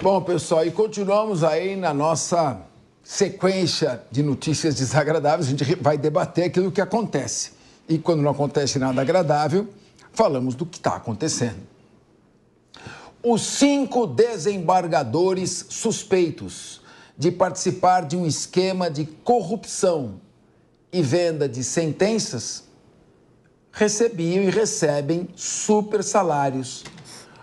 Bom, pessoal, e continuamos aí na nossa sequência de notícias desagradáveis. A gente vai debater aquilo que acontece. E quando não acontece nada agradável, falamos do que está acontecendo. Os cinco desembargadores suspeitos de participar de um esquema de corrupção e venda de sentenças recebiam e recebem super salários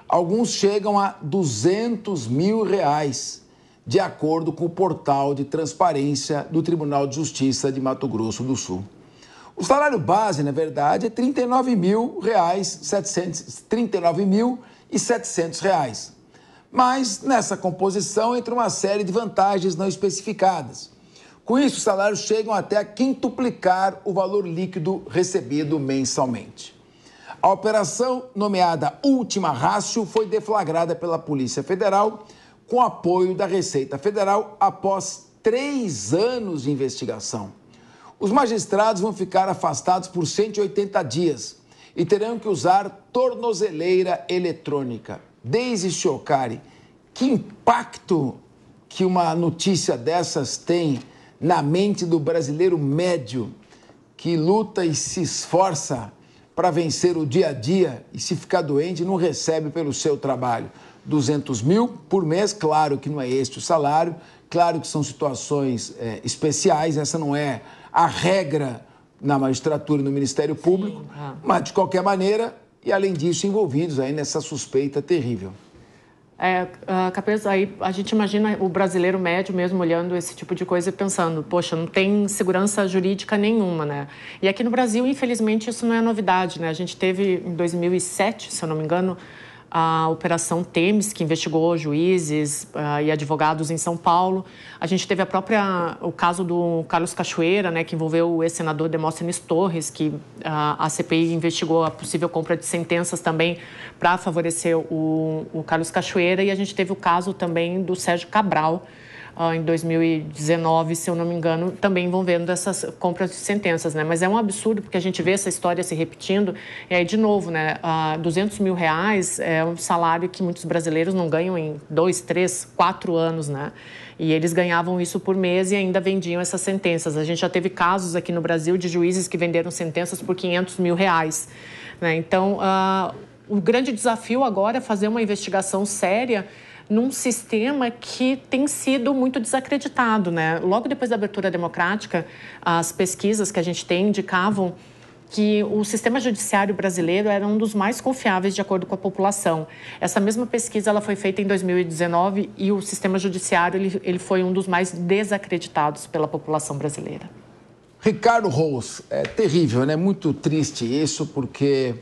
Alguns chegam a 200 mil reais, de acordo com o portal de transparência do Tribunal de Justiça de Mato Grosso do Sul. O salário base, na verdade, é R$ 39.700 reais. Mas nessa composição entra uma série de vantagens não especificadas. Com isso, os salários chegam até a quintuplicar o valor líquido recebido mensalmente. A operação, nomeada Última Rácio, foi deflagrada pela Polícia Federal com apoio da Receita Federal após três anos de investigação. Os magistrados vão ficar afastados por 180 dias e terão que usar tornozeleira eletrônica. Desde Chiocari, que impacto que uma notícia dessas tem na mente do brasileiro médio que luta e se esforça para vencer o dia a dia e se ficar doente não recebe pelo seu trabalho. 200 mil por mês, claro que não é este o salário, claro que são situações é, especiais, essa não é a regra na magistratura e no Ministério Público, Sim, é. mas de qualquer maneira, e além disso, envolvidos aí nessa suspeita terrível. É, a, ah, aí a gente imagina o brasileiro médio mesmo olhando esse tipo de coisa e pensando, poxa, não tem segurança jurídica nenhuma, né? E aqui no Brasil, infelizmente, isso não é novidade, né? A gente teve em 2007, se eu não me engano, a Operação Temes, que investigou juízes uh, e advogados em São Paulo. A gente teve a própria, o caso do Carlos Cachoeira, né, que envolveu o ex-senador Demóstenes Torres, que uh, a CPI investigou a possível compra de sentenças também para favorecer o, o Carlos Cachoeira. E a gente teve o caso também do Sérgio Cabral, em 2019, se eu não me engano, também envolvendo essas compras de sentenças, né? Mas é um absurdo porque a gente vê essa história se repetindo. E aí, de novo, né? Uh, 200 mil reais é um salário que muitos brasileiros não ganham em dois, três, quatro anos, né? E eles ganhavam isso por mês e ainda vendiam essas sentenças. A gente já teve casos aqui no Brasil de juízes que venderam sentenças por 500 mil reais. Né? Então, uh, o grande desafio agora é fazer uma investigação séria num sistema que tem sido muito desacreditado. Né? Logo depois da abertura democrática, as pesquisas que a gente tem indicavam que o sistema judiciário brasileiro era um dos mais confiáveis de acordo com a população. Essa mesma pesquisa ela foi feita em 2019 e o sistema judiciário ele, ele foi um dos mais desacreditados pela população brasileira. Ricardo Rose, é terrível, né? Muito triste isso, porque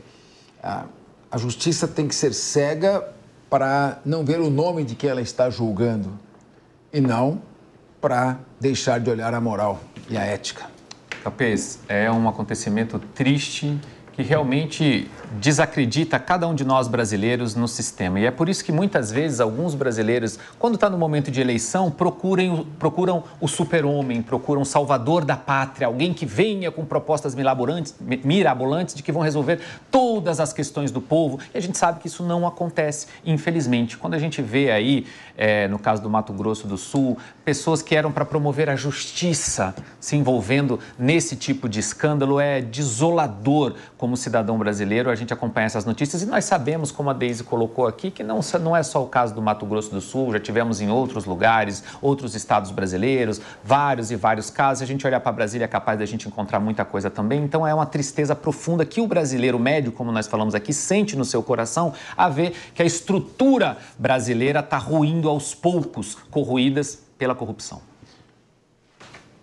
a, a justiça tem que ser cega para não ver o nome de quem ela está julgando e não para deixar de olhar a moral e a ética. Capês, é um acontecimento triste que realmente desacredita cada um de nós brasileiros no sistema. E é por isso que muitas vezes alguns brasileiros, quando está no momento de eleição, procurem, procuram o super-homem, procuram o salvador da pátria, alguém que venha com propostas mirabolantes de que vão resolver todas as questões do povo. E a gente sabe que isso não acontece, infelizmente. Quando a gente vê aí, é, no caso do Mato Grosso do Sul, pessoas que eram para promover a justiça se envolvendo nesse tipo de escândalo, é desolador como cidadão brasileiro, a gente acompanha essas notícias e nós sabemos, como a Deise colocou aqui, que não, não é só o caso do Mato Grosso do Sul, já tivemos em outros lugares, outros estados brasileiros, vários e vários casos. A gente olhar para Brasília é capaz da gente encontrar muita coisa também. Então é uma tristeza profunda que o brasileiro médio, como nós falamos aqui, sente no seu coração a ver que a estrutura brasileira está ruindo aos poucos, corruídas pela corrupção.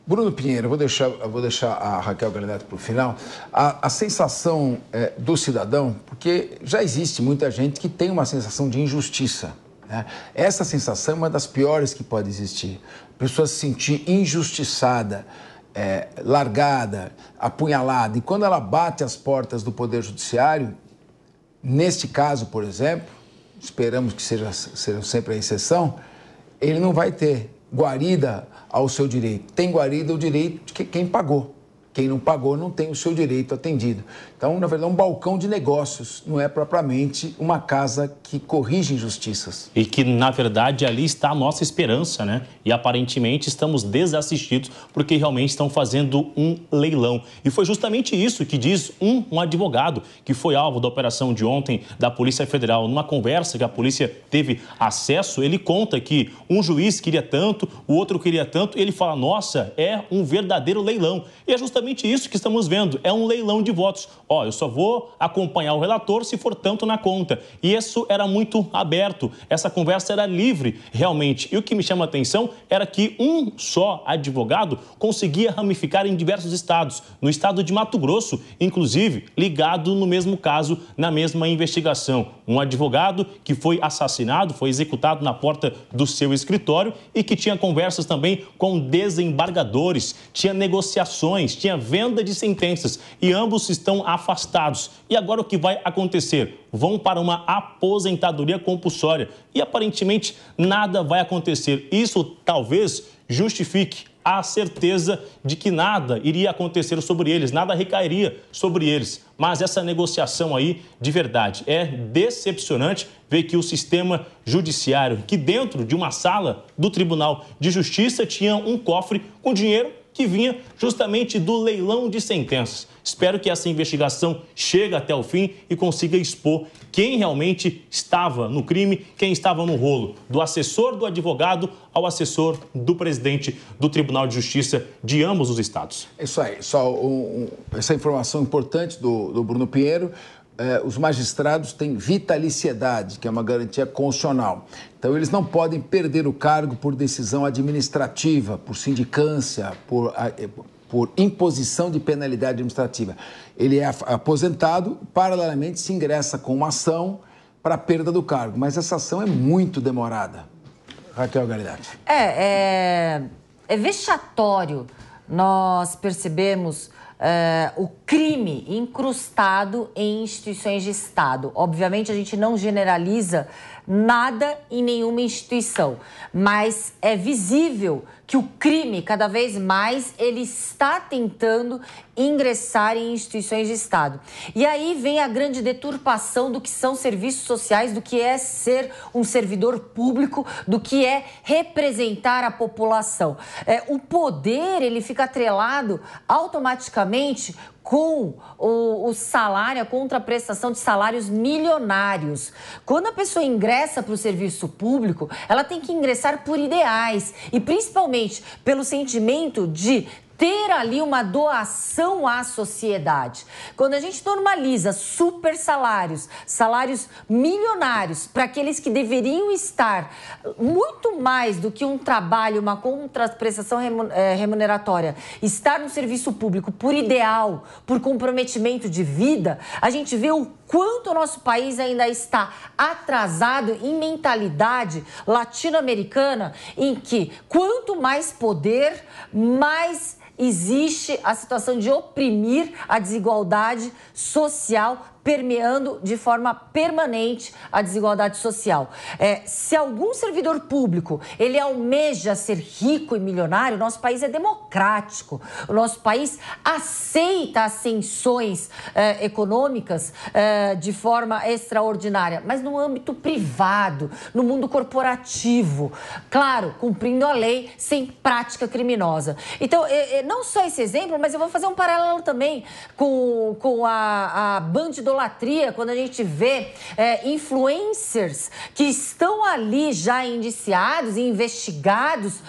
Bruno Pinheiro, vou deixar, vou deixar a Raquel Granete para o final. A, a sensação é, do cidadão, porque já existe muita gente que tem uma sensação de injustiça. Né? Essa sensação é uma das piores que pode existir. A pessoa se sentir injustiçada, é, largada, apunhalada. E quando ela bate as portas do Poder Judiciário, neste caso, por exemplo, esperamos que seja, seja sempre a exceção, ele não vai ter guarida ao seu direito. Tem guarida o direito de quem pagou. Quem não pagou não tem o seu direito atendido. Então, na verdade, é um balcão de negócios, não é propriamente uma casa que corrige injustiças. E que, na verdade, ali está a nossa esperança, né? E aparentemente estamos desassistidos porque realmente estão fazendo um leilão. E foi justamente isso que diz um, um advogado que foi alvo da operação de ontem da Polícia Federal. Numa conversa que a polícia teve acesso, ele conta que um juiz queria tanto, o outro queria tanto, e ele fala: nossa, é um verdadeiro leilão. E é justamente isso que estamos vendo. É um leilão de votos. Ó, oh, eu só vou acompanhar o relator se for tanto na conta. E isso era muito aberto. Essa conversa era livre, realmente. E o que me chama a atenção era que um só advogado conseguia ramificar em diversos estados. No estado de Mato Grosso, inclusive, ligado no mesmo caso, na mesma investigação. Um advogado que foi assassinado, foi executado na porta do seu escritório e que tinha conversas também com desembargadores, tinha negociações, tinha tinha venda de sentenças e ambos estão afastados. E agora o que vai acontecer? Vão para uma aposentadoria compulsória e aparentemente nada vai acontecer. Isso talvez justifique a certeza de que nada iria acontecer sobre eles, nada recairia sobre eles. Mas essa negociação aí, de verdade, é decepcionante ver que o sistema judiciário, que dentro de uma sala do Tribunal de Justiça tinha um cofre com dinheiro que vinha justamente do leilão de sentenças. Espero que essa investigação chegue até o fim e consiga expor quem realmente estava no crime, quem estava no rolo, do assessor do advogado ao assessor do presidente do Tribunal de Justiça de ambos os estados. Isso aí, só um, essa informação importante do, do Bruno Pinheiro eh, os magistrados têm vitaliciedade, que é uma garantia constitucional. Então, eles não podem perder o cargo por decisão administrativa, por sindicância, por, é, por imposição de penalidade administrativa. Ele é aposentado, paralelamente se ingressa com uma ação para a perda do cargo, mas essa ação é muito demorada. Raquel Galidade. É, é, é vexatório nós percebemos uh, o crime incrustado em instituições de Estado. Obviamente, a gente não generaliza nada em nenhuma instituição, mas é visível que o crime cada vez mais ele está tentando ingressar em instituições de Estado. E aí vem a grande deturpação do que são serviços sociais, do que é ser um servidor público, do que é representar a população. É, o poder ele fica atrelado automaticamente com o, o, salário, a contraprestação de salários milionários. Quando a pessoa ingressa para o serviço público, ela tem que ingressar por ideais e principalmente pelo sentimento de ter ali uma doação à sociedade. Quando a gente normaliza super salários, salários milionários para aqueles que deveriam estar muito mais do que um trabalho, uma contraprestação eh, remuneratória, estar no serviço público por ideal, por comprometimento de vida, a gente vê o quanto o nosso país ainda está atrasado em mentalidade latino-americana, em que quanto mais poder, mais existe a situação de oprimir a desigualdade social permeando de forma permanente a desigualdade social. É, se algum servidor público ele almeja ser rico e milionário, nosso país é democrático, o nosso país aceita ascensões é, econômicas é, de forma extraordinária, mas no âmbito privado, no mundo corporativo, claro, cumprindo a lei sem prática criminosa. Então, é, é, não só esse exemplo, mas eu vou fazer um paralelo também com, com a, a bandidolatria, quando a gente vê é, influencers que estão ali já indiciados e investigados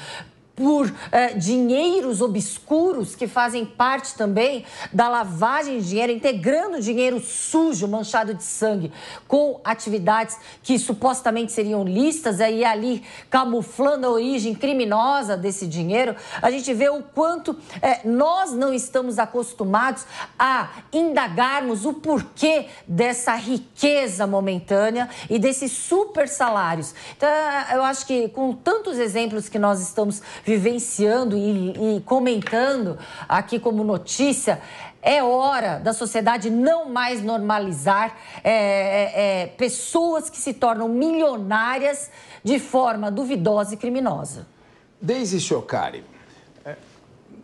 por uh, dinheiros obscuros que fazem parte também da lavagem de dinheiro, integrando dinheiro sujo, manchado de sangue, com atividades que supostamente seriam listas eh, e ali camuflando a origem criminosa desse dinheiro, a gente vê o quanto uh, nós não estamos acostumados a indagarmos o porquê dessa riqueza momentânea e desses super salários. Então, eu acho que com tantos exemplos que nós estamos vivenciando e, e comentando aqui como notícia. É hora da sociedade não mais normalizar é, é, é pessoas que se tornam milionárias de forma duvidosa e criminosa. Desde Chocari, é,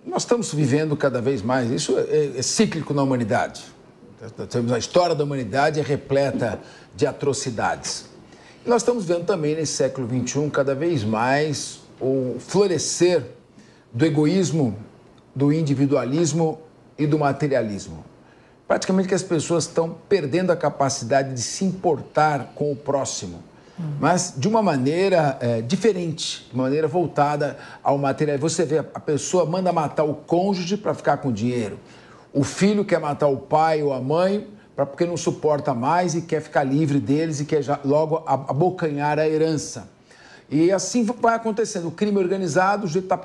nós estamos vivendo cada vez mais, isso é, é, é cíclico na humanidade. Temos a história da humanidade é repleta de atrocidades. E nós estamos vendo também nesse século XXI cada vez mais o florescer do egoísmo, do individualismo e do materialismo. Praticamente que as pessoas estão perdendo a capacidade de se importar com o próximo, mas de uma maneira é, diferente, de uma maneira voltada ao material. Você vê, a pessoa manda matar o cônjuge para ficar com dinheiro, o filho quer matar o pai ou a mãe para porque não suporta mais e quer ficar livre deles e quer já, logo abocanhar a herança. E assim vai acontecendo. O crime organizado, o jeito tá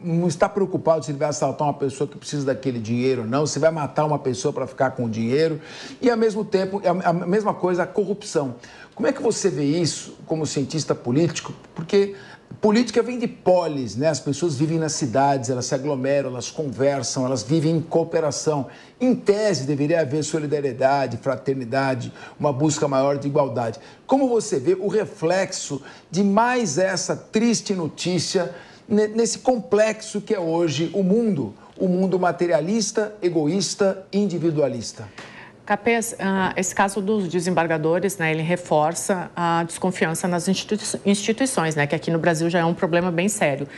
não está preocupado se ele vai assaltar uma pessoa que precisa daquele dinheiro ou não, se vai matar uma pessoa para ficar com o dinheiro. E, ao mesmo tempo, é a mesma coisa, a corrupção. Como é que você vê isso como cientista político? Porque Política vem de polis, né? As pessoas vivem nas cidades, elas se aglomeram, elas conversam, elas vivem em cooperação. Em tese, deveria haver solidariedade, fraternidade, uma busca maior de igualdade. Como você vê o reflexo de mais essa triste notícia nesse complexo que é hoje o mundo, o mundo materialista, egoísta, individualista? Capês, ah, esse caso dos desembargadores, né, ele reforça a desconfiança nas instituições, né, que aqui no Brasil já é um problema bem sério.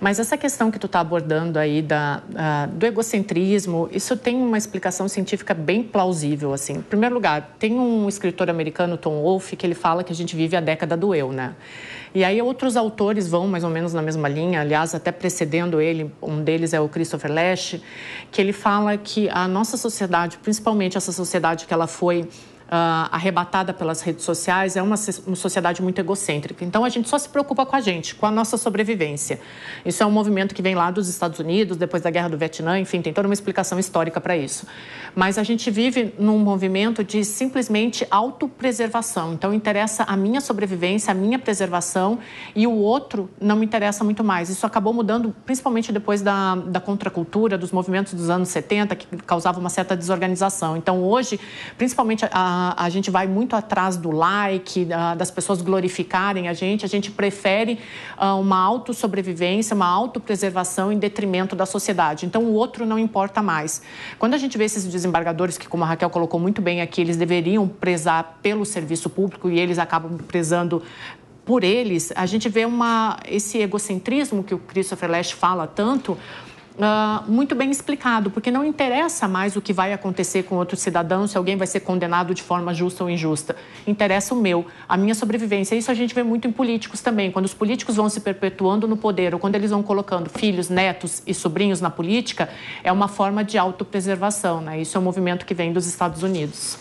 Mas essa questão que tu está abordando aí da, ah, do egocentrismo, isso tem uma explicação científica bem plausível, assim. Em primeiro lugar, tem um escritor americano, Tom Wolfe, que ele fala que a gente vive a década do eu, né? E aí outros autores vão mais ou menos na mesma linha, aliás, até precedendo ele, um deles é o Christopher Lash, que ele fala que a nossa sociedade, principalmente essa sociedade sociedade que ela foi Uh, arrebatada pelas redes sociais, é uma, uma, sociedade muito egocêntrica. Então a gente só se preocupa com a gente, com a nossa sobrevivência. Isso é um movimento que vem lá dos Estados Unidos, depois da Guerra do Vietnã, enfim, tem toda uma explicação histórica para isso. Mas a gente vive num movimento de simplesmente autopreservação. Então interessa a minha sobrevivência, a minha preservação e o outro não me interessa muito mais. Isso acabou mudando, principalmente depois da, da contracultura, dos movimentos dos anos 70, que causava uma certa desorganização. Então hoje, principalmente a ah, a gente vai muito atrás do like, das pessoas glorificarem a gente, a gente prefere ah, uma autossobrevivência, uma autopreservação em detrimento da sociedade. Então, o outro não importa mais. Quando a gente vê esses desembargadores, que como a Raquel colocou muito bem aqui, eles deveriam prezar pelo serviço público e eles acabam prezando por eles, a gente vê uma, esse egocentrismo que o Christopher Lash fala tanto, uh, muito bem explicado, porque não interessa mais o que vai acontecer com outro cidadão, se alguém vai ser condenado de forma justa ou injusta. Interessa o meu, a minha sobrevivência. Isso a gente vê muito em políticos também. Quando os políticos vão se perpetuando no poder ou quando eles vão colocando filhos, netos e sobrinhos na política, é uma forma de autopreservação. Né? Isso é um movimento que vem dos Estados Unidos.